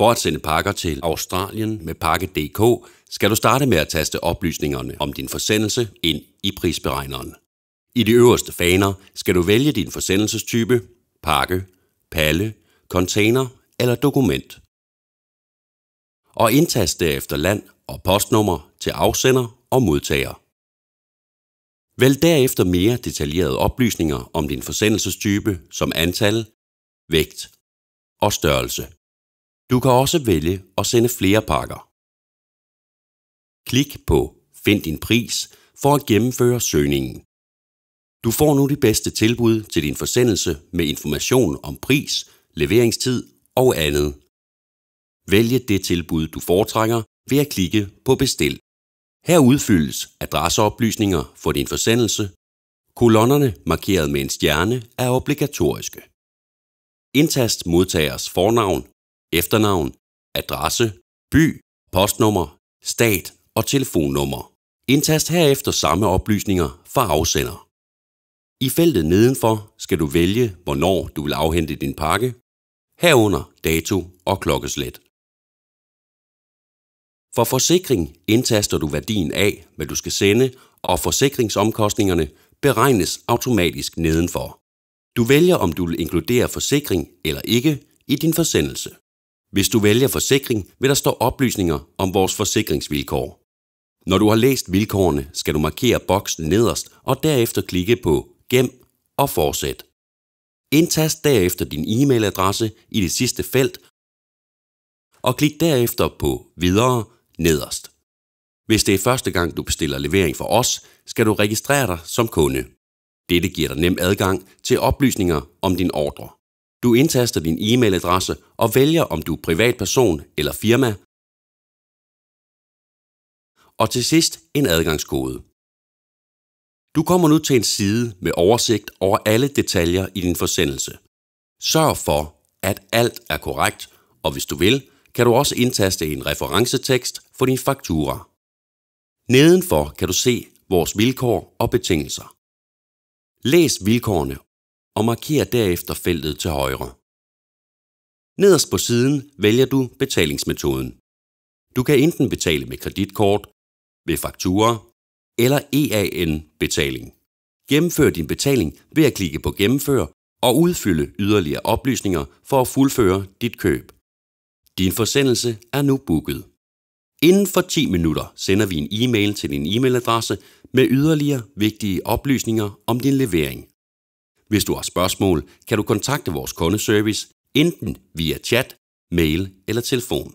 For at sende pakker til Australien med pakke.dk, skal du starte med at taste oplysningerne om din forsendelse ind i prisberegneren. I de øverste faner skal du vælge din forsendelsestype, pakke, palle, container eller dokument. Og indtast derefter land og postnummer til afsender og modtager. Vælg derefter mere detaljerede oplysninger om din forsendelsestype som antal, vægt og størrelse. Du kan også vælge at sende flere pakker. Klik på Find din pris for at gennemføre søgningen. Du får nu de bedste tilbud til din forsendelse med information om pris, leveringstid og andet. Vælg det tilbud, du foretrækker ved at klikke på Bestil. Her udfyldes adresseoplysninger for din forsendelse. Kolonnerne markeret med en stjerne er obligatoriske. Indtast modtagers fornavn efternavn, adresse, by, postnummer, stat og telefonnummer. Indtast herefter samme oplysninger for afsender. I feltet nedenfor skal du vælge, hvornår du vil afhente din pakke, herunder dato og klokkeslæt. For forsikring indtaster du værdien af, hvad du skal sende, og forsikringsomkostningerne beregnes automatisk nedenfor. Du vælger, om du vil inkludere forsikring eller ikke i din forsendelse. Hvis du vælger forsikring, vil der stå oplysninger om vores forsikringsvilkår. Når du har læst vilkårene, skal du markere boksen nederst og derefter klikke på Gem og Fortsæt. Indtast derefter din e-mailadresse i det sidste felt og klik derefter på Videre nederst. Hvis det er første gang, du bestiller levering for os, skal du registrere dig som kunde. Dette giver dig nem adgang til oplysninger om din ordre. Du indtaster din e-mailadresse og vælger, om du er privatperson eller firma, og til sidst en adgangskode. Du kommer nu til en side med oversigt over alle detaljer i din forsendelse. Sørg for, at alt er korrekt, og hvis du vil, kan du også indtaste en referencetekst for din faktura. Nedenfor kan du se vores vilkår og betingelser. Læs vilkårene og markerer derefter feltet til højre. Nederst på siden vælger du betalingsmetoden. Du kan enten betale med kreditkort, ved faktura eller EAN-betaling. Gennemfør din betaling ved at klikke på Gennemfør og udfylde yderligere oplysninger for at fuldføre dit køb. Din forsendelse er nu booket. Inden for 10 minutter sender vi en e-mail til din e-mailadresse med yderligere vigtige oplysninger om din levering. Hvis du har spørgsmål, kan du kontakte vores kundeservice enten via chat, mail eller telefon.